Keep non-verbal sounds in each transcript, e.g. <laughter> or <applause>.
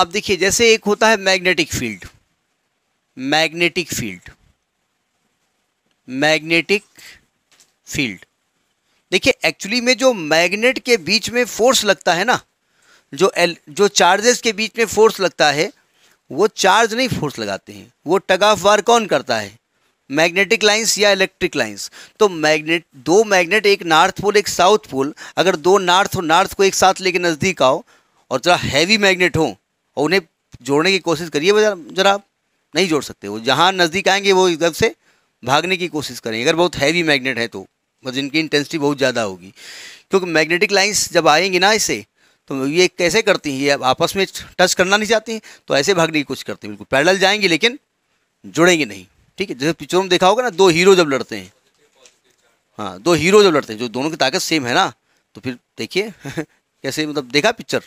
अब देखिए जैसे एक होता है magnetic field magnetic field magnetic field देखिए एक्चुअली में जो मैग्नेट के बीच में फोर्स लगता है ना जो एल जो चार्जेस के बीच में फोर्स लगता है वो चार्ज नहीं फोर्स लगाते हैं वो टग ऑफ वार कौन करता है मैग्नेटिक लाइंस या इलेक्ट्रिक लाइंस तो मैग्नेट दो मैग्नेट एक नॉर्थ पोल एक साउथ पोल अगर दो नॉर्थ और नॉर्थ को एक साथ लेके नज़दीक आओ और ज़रा हैवी मैग्नेट हो और उन्हें जोड़ने की कोशिश करिए ज़रा आप नहीं जोड़ सकते वो जहाँ नज़दीक आएंगे वो इधर से भागने की कोशिश करेंगे अगर बहुत हैवी मैग्नेट है तो बस इनकी इंटेंसिटी बहुत ज़्यादा होगी क्योंकि मैग्नेटिक लाइंस जब आएंगी ना इससे तो ये कैसे करती हैं ये आपस में टच करना नहीं चाहती हैं तो ऐसे भागने की कोशिश करती हैं बिल्कुल पैडल जाएंगी लेकिन जुड़ेंगे नहीं ठीक है जैसे पिक्चरों में देखा होगा ना दो हीरो जब लड़ते हैं हाँ दो हीरो जब लड़ते हैं जो दोनों की ताकत सेम है ना तो फिर देखिए <laughs> कैसे मतलब देखा पिक्चर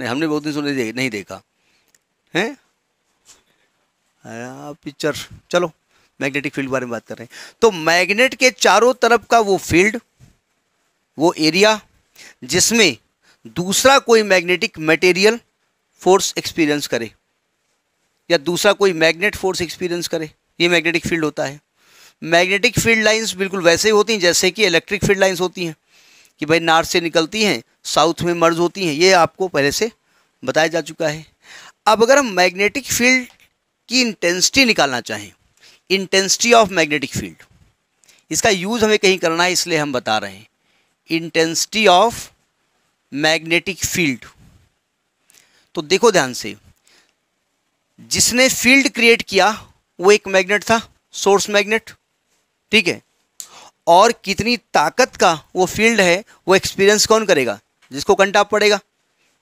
नहीं हमने बहुत दिन से नहीं देखा हैं पिक्चर चलो मैग्नेटिक फील्ड बारे में बात कर रहे हैं तो मैग्नेट के चारों तरफ का वो फील्ड वो एरिया जिसमें दूसरा कोई मैग्नेटिक मटेरियल फोर्स एक्सपीरियंस करे या दूसरा कोई मैग्नेट फोर्स एक्सपीरियंस करे ये मैग्नेटिक फील्ड होता है मैग्नेटिक फील्ड लाइंस बिल्कुल वैसे ही होती हैं जैसे कि इलेक्ट्रिक फील्ड लाइंस होती हैं कि भाई नॉर्थ से निकलती हैं साउथ में मर्ज होती हैं ये आपको पहले से बताया जा चुका है अब अगर हम मैग्नेटिक फील्ड की इंटेंसिटी निकालना चाहें इंटेंसिटी ऑफ मैग्नेटिक फील्ड इसका यूज़ हमें कहीं करना है इसलिए हम बता रहे हैं इंटेंसिटी ऑफ मैग्नेटिक फील्ड तो देखो ध्यान से जिसने फील्ड क्रिएट किया वो एक मैग्नेट था सोर्स मैग्नेट ठीक है और कितनी ताकत का वो फील्ड है वो एक्सपीरियंस कौन करेगा जिसको कंटाप पड़ेगा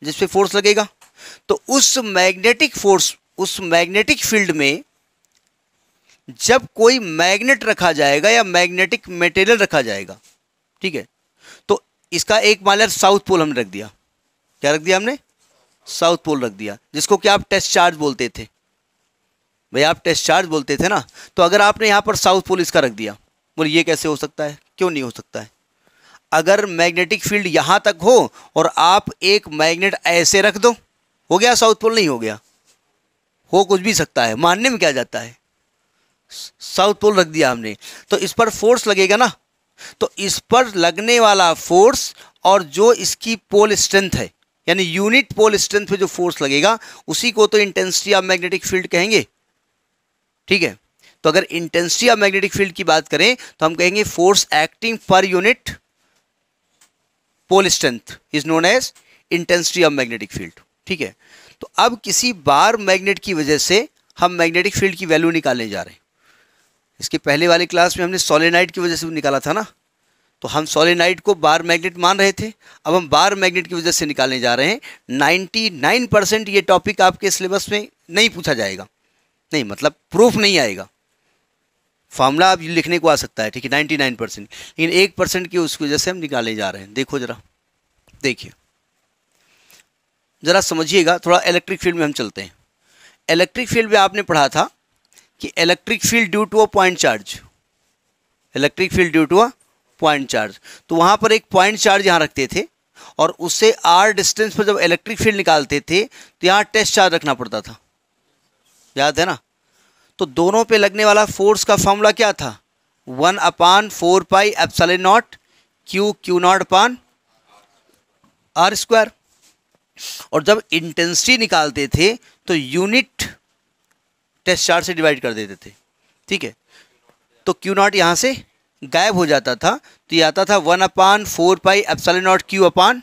जिस पे फोर्स लगेगा तो उस मैग्नेटिक फोर्स उस मैग्नेटिक फील्ड में जब कोई मैग्नेट रखा जाएगा या मैग्नेटिक मटेरियल रखा जाएगा ठीक है तो इसका एक मालर साउथ पोल हमने रख दिया क्या रख दिया हमने साउथ पोल रख दिया जिसको कि आप टेस्ट चार्ज बोलते थे भैया आप टेस्ट चार्ज बोलते थे ना तो अगर आपने यहाँ पर साउथ पोल इसका रख दिया बोले ये कैसे हो सकता है क्यों नहीं हो सकता है अगर मैग्नेटिक फील्ड यहाँ तक हो और आप एक मैग्नेट ऐसे रख दो हो गया साउथ पोल नहीं हो गया हो कुछ भी सकता है मानने में क्या जाता है साउथ पोल रख दिया हमने तो इस पर फोर्स लगेगा ना तो इस पर लगने वाला फोर्स और जो इसकी पोल स्ट्रेंथ है यानी यूनिट पोल स्ट्रेंथ पे जो फोर्स लगेगा उसी को तो इंटेंसिटी ऑफ मैग्नेटिक फील्ड कहेंगे ठीक है तो अगर इंटेंसिटी ऑफ मैग्नेटिक फील्ड की बात करें तो हम कहेंगे force acting per unit pole strength is known as intensity of magnetic field ठीक है तो अब किसी बार मैग्नेट की वजह से हम मैग्नेटिक फील्ड की वैल्यू निकालने जा रहे हैं इसके पहले वाले क्लास में हमने सोलेनाइट की वजह से निकाला था ना तो हम सोलेनाइट को बार मैग्नेट मान रहे थे अब हम बार मैग्नेट की वजह से निकालने जा रहे हैं 99 परसेंट ये टॉपिक आपके सिलेबस में नहीं पूछा जाएगा नहीं मतलब प्रूफ नहीं आएगा फार्मूला आप लिखने को आ सकता है ठीक है 99 परसेंट लेकिन एक परसेंट की उसकी वजह से हम निकालने जा रहे हैं देखो ज़रा देखिए ज़रा समझिएगा थोड़ा इलेक्ट्रिक फील्ड में हम चलते हैं इलेक्ट्रिक फील्ड में आपने पढ़ा था कि electric field due to a point charge electric field due to a point charge तो वहाँ पर एक पॉइंट चार्ज यहाँ रखते थे और उससे आर डिस्टेंस पर जब इलेक्ट्रिक फील्ड निकालते थे तो यहाँ टेस्ट चार्ज रखना पड़ता था याद है ना तो दोनों पे लगने वाला फोर्स का फॉर्मूला क्या था one upon four pi epsilon naught q q naught upon r square और जब इंटेंसिटी निकालते थे तो यूनिट टेस्ट चार्ज से डिवाइड कर देते थे ठीक है तो क्यू नॉट यहाँ से गायब हो जाता था तो यह आता था one upon four pi epsilon naught q upon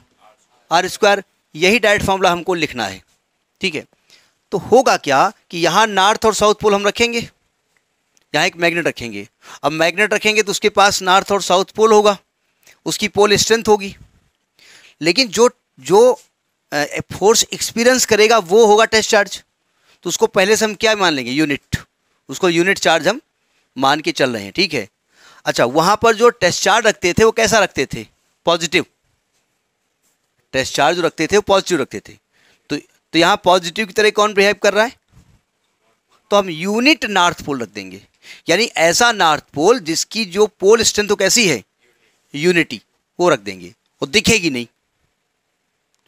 r square यही डायरेक्ट फॉर्मूला हमको लिखना है ठीक है तो होगा क्या कि यहाँ नॉर्थ और साउथ पोल हम रखेंगे यहाँ एक मैग्नेट रखेंगे अब मैग्नेट रखेंगे तो उसके पास नॉर्थ और साउथ पोल होगा उसकी पोल स्ट्रेंथ होगी लेकिन जो जो फोर्स एक्सपीरियंस करेगा वो होगा टेस्ट चार्ज तो उसको पहले से हम क्या मान लेंगे यूनिट उसको यूनिट चार्ज हम मान के चल रहे हैं ठीक है अच्छा वहाँ पर जो टेस्ट चार्ज रखते थे वो कैसा रखते थे पॉजिटिव टेस्ट चार्ज जो रखते थे वो पॉजिटिव रखते थे तो तो यहाँ पॉजिटिव की तरह कौन बिहेव कर रहा है तो हम यूनिट नॉर्थ पोल रख देंगे यानी ऐसा नॉर्थ पोल जिसकी जो पोल स्ट्रेंथ कैसी है यूनिटी वो रख देंगे वो दिखेगी नहीं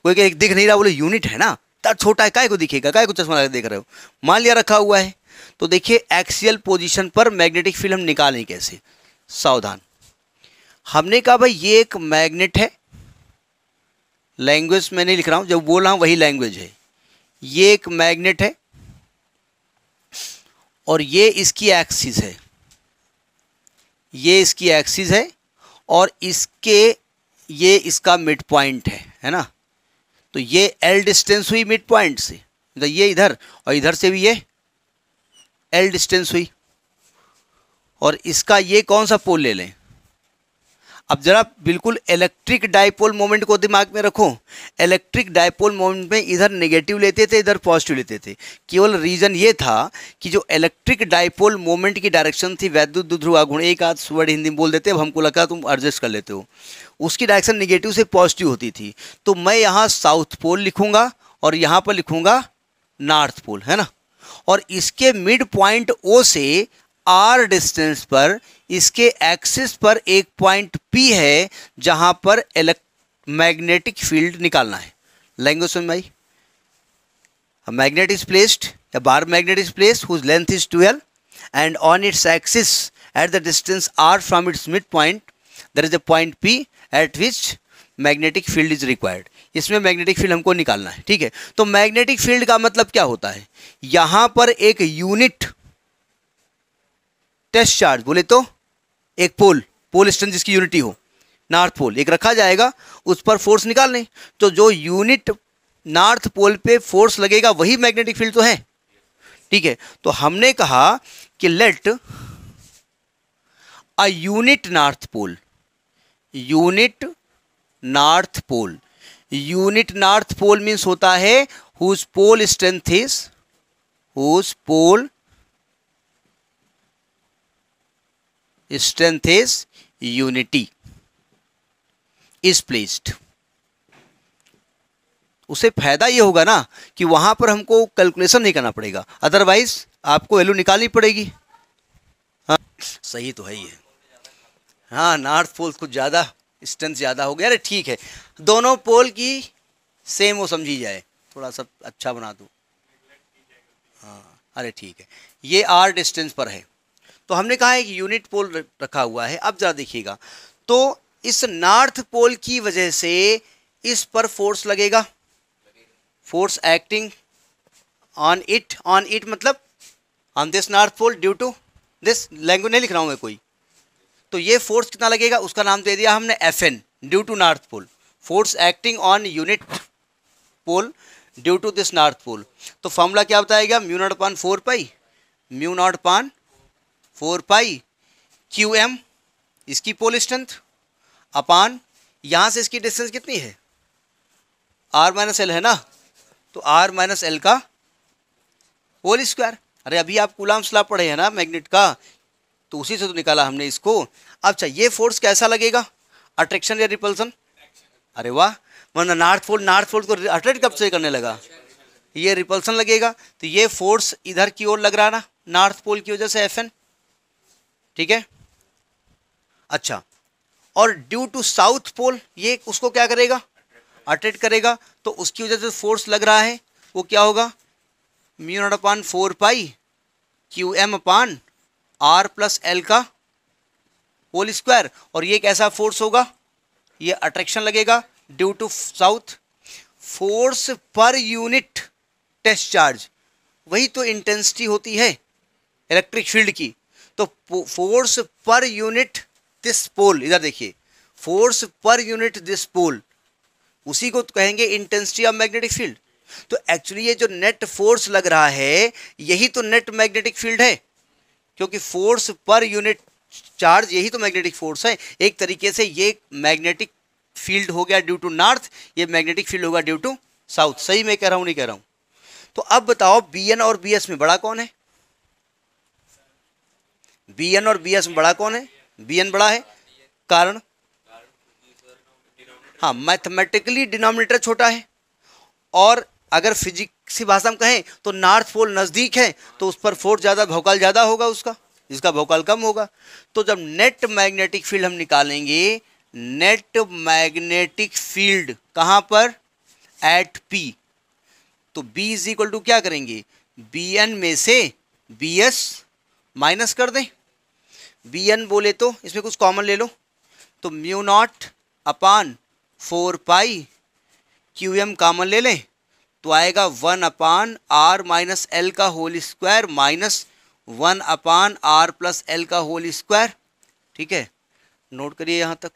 कोई एक दिख नहीं रहा बोले यूनिट है ना इतना छोटा है काय को दिखेगा काय को चश्मा लगा देख रहे हो मान लिया रखा हुआ है तो देखिए एक्सियल पोजिशन पर मैग्नेटिक फील्ड हम निकालें कैसे सावधान हमने कहा भाई ये एक मैग्नेट है लैंग्वेज में नहीं लिख रहा हूं जब बोल रहा हूं वही लैंग्वेज है ये एक मैग्नेट है और ये इसकी एक्सिस है ये इसकी एक्सिस है और इसके ये इसका मिड पॉइंट है है ना तो ये एल डिस्टेंस हुई मिड पॉइंट से मतलब ये इधर और इधर से भी ये एल डिस्टेंस हुई और इसका ये कौन सा पोल ले लें अब जरा बिल्कुल इलेक्ट्रिक डाइपोल मोमेंट को दिमाग में रखो इलेक्ट्रिक डाइपोल मोमेंट में इधर नेगेटिव लेते थे इधर पॉजिटिव लेते थे केवल रीज़न ये था कि जो इलेक्ट्रिक डाइपोल मोमेंट की डायरेक्शन थी वैद्युत ध्रुवा गुण एक आध सुवर्ण हिंदी में बोल देते अब हमको लगा तुम एडजस्ट कर लेते हो उसकी डायरेक्शन निगेटिव से पॉजिटिव होती थी तो मैं यहाँ साउथ पोल लिखूंगा और यहाँ पर लिखूंगा नॉर्थ पोल है ना और इसके मिड पॉइंट ओ से आर डिस्टेंस पर इसके एक्सिस पर एक पॉइंट पी है जहां पर मैग्नेटिक फील्ड निकालना है लैंग्वेज सुन भाई मैग्नेट इज प्लेस्ड या bar magnet is placed whose length is twelve and on its axis at the distance r from its mid point there is a point P at which magnetic field is required इसमें magnetic field हमको निकालना है ठीक है तो magnetic field का मतलब क्या होता है यहां पर एक यूनिट टेस्ट चार्ज बोले तो एक पोल पोल स्ट्रेंथ जिसकी यूनिटी हो नॉर्थ पोल एक रखा जाएगा उस पर फोर्स निकालने तो जो यूनिट नॉर्थ पोल पे फोर्स लगेगा वही मैग्नेटिक फील्ड तो है ठीक है तो हमने कहा कि let a unit north pole unit north pole unit north pole means होता है whose pole strength is whose pole strength is unity is placed उसे फायदा ये होगा ना कि वहां पर हमको कैलकुलेशन नहीं करना पड़ेगा अदरवाइज आपको वैल्यू निकालनी पड़ेगी हाँ सही तो है ही है हाँ नॉर्थ पोल कुछ ज़्यादा स्ट्रेंथ ज़्यादा हो गया अरे ठीक है दोनों पोल की सेम वो समझी जाए थोड़ा सा अच्छा बना दू हाँ अरे ठीक है ये आर डिस्टेंस पर है तो हमने कहा एक यूनिट पोल रखा हुआ है अब जरा देखिएगा तो इस नॉर्थ पोल की वजह से इस पर फोर्स लगेगा force acting on it on it मतलब on this north pole due to this language नहीं लिख रहा हूँ मैं कोई तो ये फोर्स कितना लगेगा उसका नाम दे दिया हमने F N due to north pole force acting on unit pole due to this north pole तो फॉर्मूला क्या बताएगा mu naught upon four pi mu naught upon four pi q m इसकी पोल स्ट्रेंथ अपान यहाँ से इसकी distance कितनी है are minus L है ना तो आर माइनस एल का होल स्क्वायर अरे अभी आप गुलाम सलाब पढ़े हैं ना मैग्नेट का तो उसी से तो निकाला हमने इसको अच्छा ये फोर्स कैसा लगेगा अट्रैक्शन या रिपल्सन अरे वाह वरना नॉर्थ पोल नॉर्थ पोल को अट्रैक्ट कब से करने लगा ये रिपल्सन लगेगा तो ये फोर्स इधर की ओर लग रहा ना नॉर्थ पोल की वजह से एफ एन ठीक है अच्छा और ड्यू टू साउथ पोल ये उसको क्या करेगा अट्रैक्ट करेगा तो उसकी वजह से फोर्स लग रहा है वो क्या होगा mu naught upon four pi q m upon r plus l का होल स्क्वायर और ये कैसा फोर्स होगा ये अट्रैक्शन लगेगा ड्यू टू साउथ फोर्स पर यूनिट टेस्ट चार्ज वही तो इंटेंसिटी होती है इलेक्ट्रिक फील्ड की तो फोर्स पर यूनिट दिस पोल इधर देखिए फोर्स पर यूनिट दिस पोल उसी को तो कहेंगे इंटेंसिटी ऑफ मैग्नेटिक फील्ड तो एक्चुअली ये जो नेट फोर्स लग रहा है यही तो नेट मैग्नेटिक फील्ड है क्योंकि फोर्स पर यूनिट चार्ज यही तो मैग्नेटिक फोर्स है एक तरीके से ये मैग्नेटिक फील्ड हो गया ड्यू टू नॉर्थ ये मैग्नेटिक फील्ड होगा ड्यू टू साउथ सही मैं कह रहा हूँ नहीं कह रहा हूँ तो अब बताओ बी एन और बी एस में बड़ा कौन है बी एन और बी एस में बड़ा कौन है बी एन बड़ा है कारण हाँ मैथमेटिकली डिनोमिनेटर छोटा है और अगर फिजिक्स की भाषा में कहें तो नॉर्थ पोल नज़दीक है तो उस पर फोर्स ज़्यादा भौकाल ज़्यादा होगा उसका इसका भौकाल कम होगा तो जब नेट मैग्नेटिक फील्ड हम निकालेंगे नेट मैग्नेटिक फील्ड कहाँ पर एट पी तो बी इज इक्वल टू क्या करेंगे बी एन में से बी एस माइनस कर दें बी एन बोले तो इसमें कुछ कॉमन ले लो तो mu naught upon four pi q m common ले लें तो आएगा one upon r minus l का whole square minus one upon r plus l का होल स्क्वायर ठीक है नोट करिए यहाँ तक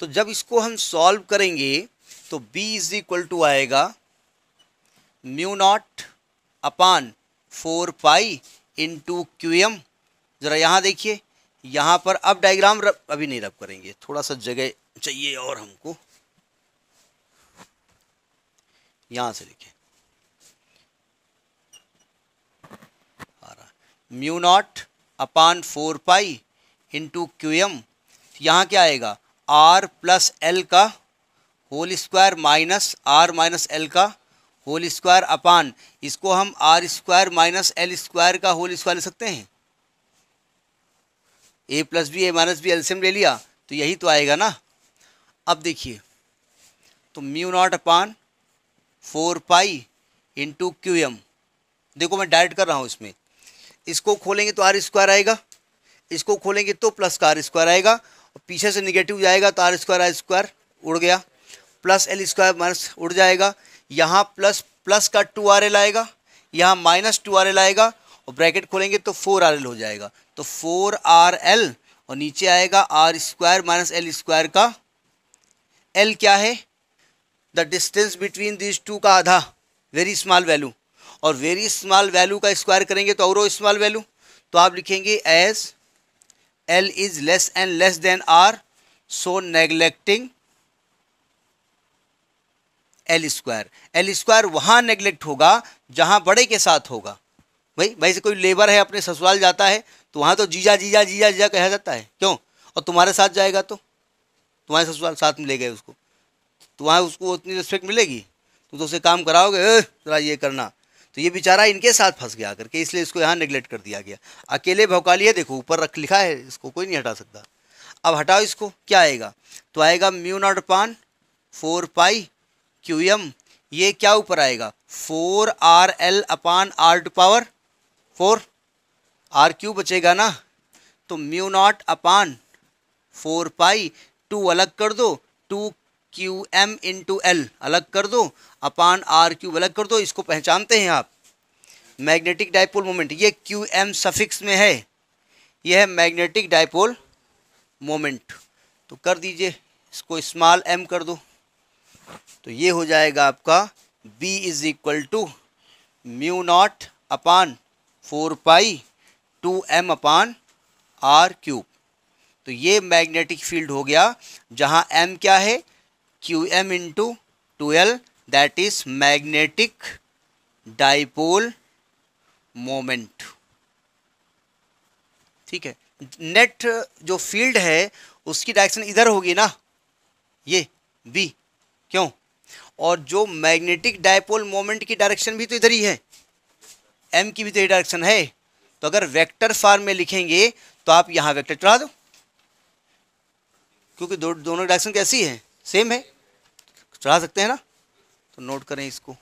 तो जब इसको हम सॉल्व करेंगे तो b इज इक्वल टू आएगा mu naught upon four pi into q m ज़रा यहाँ देखिए यहाँ पर अब डायग्राम रब अभी नहीं रब करेंगे थोड़ा सा जगह चाहिए और हमको यहाँ से देखिए mu naught upon four pi into q m यहाँ क्या आएगा आर प्लस एल का whole square minus r minus l का होल स्क्वायर अपान इसको हम r square minus l square का होल स्क्वायर ले सकते हैं a plus b a minus b एल्सियम ले लिया तो यही तो आएगा ना अब देखिए तो mu naught upon four pi into q m देखो मैं डायरेक्ट कर रहा हूँ इसमें इसको खोलेंगे तो आर स्क्वायर आएगा इसको खोलेंगे तो प्लस का आर स्क्वायर आएगा और पीछे से निगेटिव जाएगा तो आर स्क्वायर आर स्क्वायर उड़ गया प्लस एल स्क्वायर माइनस उड़ जाएगा यहाँ प्लस प्लस का टू आर एल आएगा यहाँ माइनस टू आर एल आएगा और ब्रैकेट खोलेंगे तो फोर आर एल हो जाएगा तो फोर आर एल और नीचे आएगा r square minus l square का एल क्या है the distance between this two का आधा वेरी स्मॉल वैल्यू और वेरी स्मॉल वैल्यू का स्क्वायर करेंगे तो और स्मॉल वैल्यू तो आप लिखेंगे as l is less and less than r so neglecting l square l square वहाँ नेग्लेक्ट होगा जहाँ बड़े के साथ होगा भाई भाई से कोई लेबर है अपने ससुराल जाता है तो वहाँ तो जीजा जीजा जीजा जीजा कहा जाता है क्यों और तुम्हारे साथ जाएगा तो तुम्हारे ससुराल साथ में ले गए उसको तो वहाँ उसको उतनी रिस्पेक्ट मिलेगी तुम तो उसे काम कराओगे जरा ये करना तो ये बेचारा इनके साथ फंस गया करके इसलिए इसको यहाँ निगलेक्ट कर दिया गया अकेले भौकाली है देखो ऊपर रख लिखा है इसको कोई नहीं हटा सकता अब हटाओ इसको क्या आएगा तो आएगा mu naught upon four pi q m ये क्या ऊपर आएगा four r l upon r to power four r q बचेगा ना तो mu naught upon four pi two अलग कर दो two q m into l अलग कर दो अपान आर क्यू अलग कर दो इसको पहचानते हैं आप मैग्नेटिक डायपोल मोमेंट ये क्यू एम सफिक्स में है यह है मैग्नेटिक डायपोल मोमेंट तो कर दीजिए इसको स्मॉल एम कर दो तो ये हो जाएगा आपका B is equal to mu naught upon four pi two m upon r cube तो ये मैग्नेटिक फील्ड हो गया जहाँ एम क्या है q m into two l that is magnetic dipole moment ठीक है नेट जो फील्ड है उसकी डायरेक्शन इधर होगी ना ये बी क्यों और जो मैग्नेटिक डायपोल मोमेंट की डायरेक्शन भी तो इधर ही है एम की भी तो ये डायरेक्शन है तो अगर वेक्टर फॉर्म में लिखेंगे तो आप यहाँ वेक्टर चढ़ा दो क्योंकि दो दोनों डायरेक्शन कैसी है सेम है चढ़ा सकते हैं ना तो नोट करें इसको